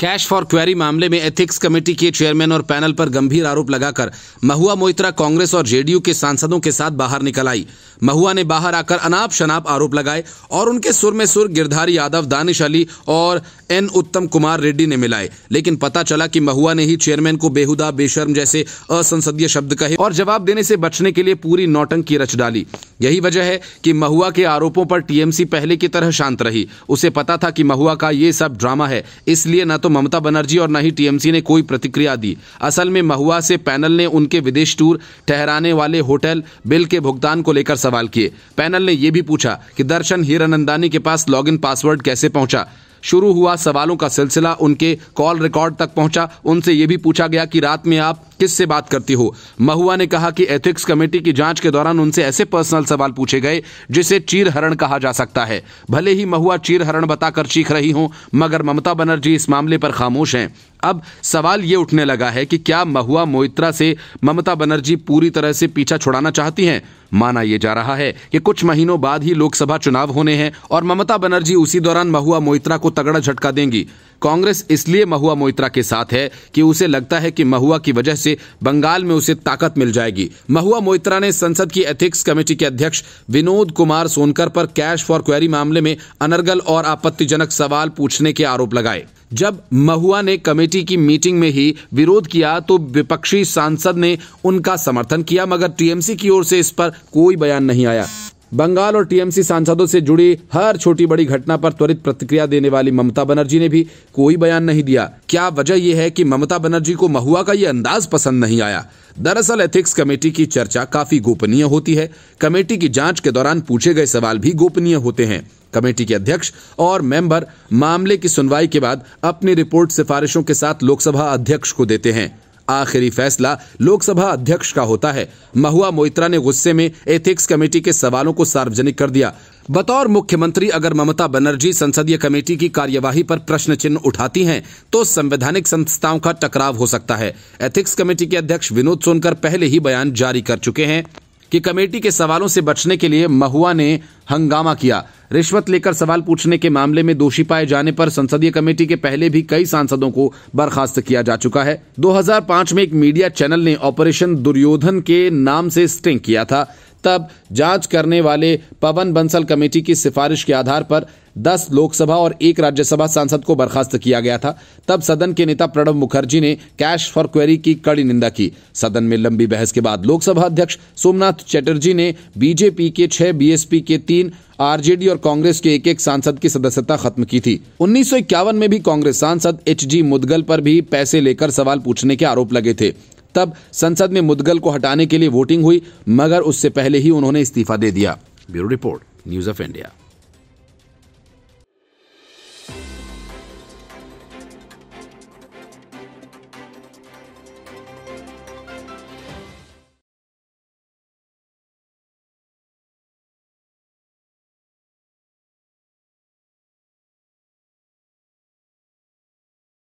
cash for query मामले में ethics committee के चेयरमैन और पैनल पर गंभीर आरोप लगाकर महुआ मोइत्रा कांग्रेस और जेडीयू के सांसदों के साथ बाहर निकल आई महुआ ने बाहर आकर अनाप शनाप आरोप लगाए और उनके सुर में सुर गिरधारी यादव दानिश अली और एन उत्तम कुमार रेड्डी ने मिलाए लेकिन पता चला कि महुआ ने ही चेयरमैन को बेहुदा बेशर्म जैसे असंसदीय शब्द कहे और जवाब देने से बचने के लिए पूरी की रच डाली यही वजह है कि महुआ के आरोपों पर टीएमसी पहले की तरह शांत रही उसे पता था कि महुआ का ये सब ड्रामा है इसलिए न तो तो ममता बनर्जी और न ही टीएमसी ने कोई प्रतिक्रिया दी असल में महुआ से पैनल ने उनके विदेश टूर ठहराने वाले होटल बिल के भुगतान को लेकर सवाल किए पैनल ने यह भी पूछा कि दर्शन हीरानंदानी के पास लॉगिन पासवर्ड कैसे पहुंचा शुरू हुआ सवालों का सिलसिला उनके कॉल रिकॉर्ड तक पहुंचा उनसे यह भी पूछा गया कि रात में आप किससे बात करती हो महुआ ने कहा कि एथिक्स कमेटी की जांच के दौरान उनसे ऐसे पर्सनल सवाल पूछे गए जिसे चीरहरण कहा जा सकता है भले ही महुआ चीरहरण बताकर चीख रही हो मगर ममता बनर्जी इस मामले पर खामोश हैं अब सवाल ये उठने लगा है कि क्या महुआ मोइत्रा से ममता बनर्जी पूरी तरह से पीछा छुड़ाना चाहती हैं माना यह जा रहा है कि कुछ महीनों बाद ही लोकसभा चुनाव होने हैं और ममता बनर्जी उसी दौरान महुआ मोइत्रा को तगड़ा झटका देंगी कांग्रेस इसलिए महुआ मोइत्रा के साथ है कि उसे लगता है कि महुआ की वजह से बंगाल में उसे ताकत मिल जाएगी महुआ मोइत्रा ने संसद की एथिक्स कमेटी के अध्यक्ष विनोद कुमार सोनकर पर कैश फॉर क्वेरी मामले में अनर्गल और आपत्तिजनक सवाल पूछने के आरोप लगाए जब महुआ ने कमेटी की मीटिंग में ही विरोध किया तो विपक्षी सांसद ने उनका समर्थन किया मगर टीएमसी की ओर से इस पर कोई बयान नहीं आया बंगाल और टीएमसी सांसदों से जुड़ी हर छोटी बड़ी घटना पर त्वरित प्रतिक्रिया देने वाली ममता बनर्जी ने भी कोई बयान नहीं दिया क्या वजह यह है कि ममता बनर्जी को महुआ का यह अंदाज पसंद नहीं आया दरअसल एथिक्स कमेटी की चर्चा काफी गोपनीय होती है कमेटी की जांच के दौरान पूछे गए सवाल भी गोपनीय होते हैं कमेटी के अध्यक्ष और मेंबर मामले की सुनवाई के बाद अपनी रिपोर्ट सिफारिशों के साथ लोकसभा अध्यक्ष को देते हैं आखिरी फैसला लोकसभा अध्यक्ष का होता है महुआ मोइत्रा ने गुस्से में एथिक्स कमेटी के सवालों को सार्वजनिक कर दिया बतौर मुख्यमंत्री अगर ममता बनर्जी संसदीय कमेटी की कार्यवाही पर प्रश्न चिन्ह उठाती हैं तो संवैधानिक संस्थाओं का टकराव हो सकता है एथिक्स कमेटी के अध्यक्ष विनोद सोनकर पहले ही बयान जारी कर चुके हैं कि कमेटी के सवालों से बचने के लिए महुआ ने हंगामा किया रिश्वत लेकर सवाल पूछने के मामले में दोषी पाए जाने पर संसदीय कमेटी के पहले भी कई सांसदों को बर्खास्त किया जा चुका है 2005 में एक मीडिया चैनल ने ऑपरेशन दुर्योधन के नाम से स्टिंग किया था तब जांच करने वाले पवन बंसल कमेटी की सिफारिश के आधार पर दस लोकसभा और एक राज्यसभा सांसद को बर्खास्त किया गया था तब सदन के नेता प्रणब मुखर्जी ने कैश फॉर क्वेरी की कड़ी निंदा की सदन में लंबी बहस के बाद लोकसभा अध्यक्ष सोमनाथ चटर्जी ने बीजेपी के छह बीएसपी के तीन आरजेडी और कांग्रेस के एक एक सांसद की सदस्यता खत्म की थी उन्नीस में भी कांग्रेस सांसद एच मुदगल पर भी पैसे लेकर सवाल पूछने के आरोप लगे थे तब संसद में मुदगल को हटाने के लिए वोटिंग हुई मगर उससे पहले ही उन्होंने इस्तीफा दे दिया bureau report news of India